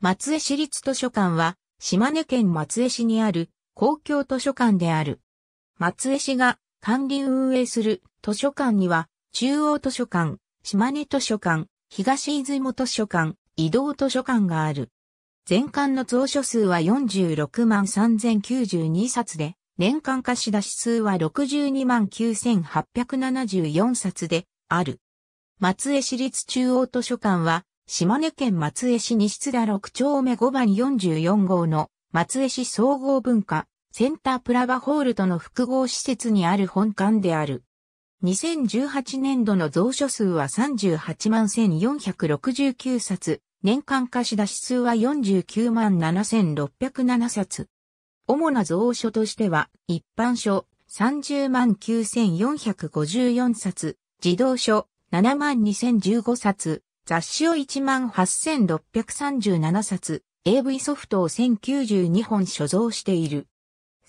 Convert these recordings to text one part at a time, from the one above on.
松江市立図書館は、島根県松江市にある公共図書館である。松江市が管理運営する図書館には、中央図書館、島根図書館、東出雲図書館、移動図書館がある。全館の蔵書数は46万3092冊で、年間貸し出し数は62万9874冊である。松江市立中央図書館は、島根県松江市西津田6丁目5番44号の松江市総合文化センタープラバホールとの複合施設にある本館である。2018年度の蔵書数は38万1469冊、年間貸し出し数は49万7607冊。主な蔵書としては、一般書30万9454冊、児童書7万2015冊、雑誌を18,637冊、AV ソフトを1092本所蔵している。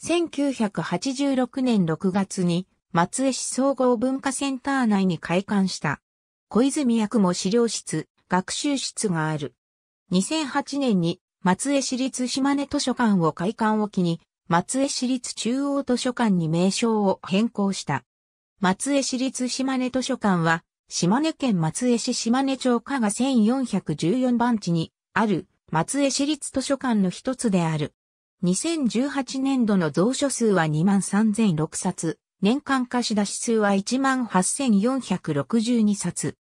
1986年6月に松江市総合文化センター内に開館した。小泉役も資料室、学習室がある。2008年に松江市立島根図書館を開館を機に、松江市立中央図書館に名称を変更した。松江市立島根図書館は島根県松江市島根町加賀1414番地にある松江市立図書館の一つである。2018年度の蔵書数は23,006冊、年間貸し出し数は18,462冊。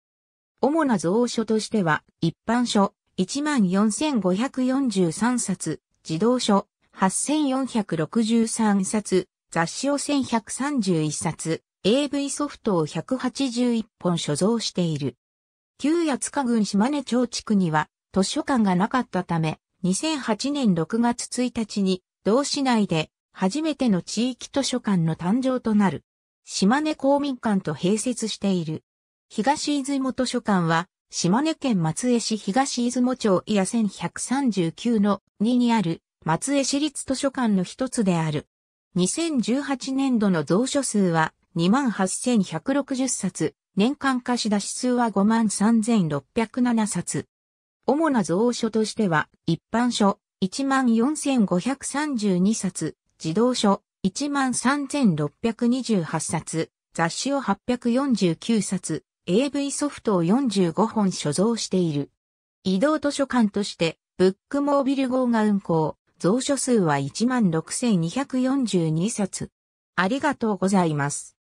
主な蔵書としては、一般書14,543冊、児童書8463冊、雑誌を1131冊、AV ソフトを181本所蔵している。旧八日郡島根町地区には図書館がなかったため、2008年6月1日に同市内で初めての地域図書館の誕生となる。島根公民館と併設している。東出雲図書館は、島根県松江市東出雲町伊谷1139の2にある松江市立図書館の一つである。2018年度の蔵書数は28,160冊、年間貸し出し数は53,607冊。主な蔵書としては、一般書、14,532冊、児童書、13,628冊、雑誌を849冊、AV ソフトを45本所蔵している。移動図書館として、ブックモービル号が運行、蔵書数は16,242冊。ありがとうございます。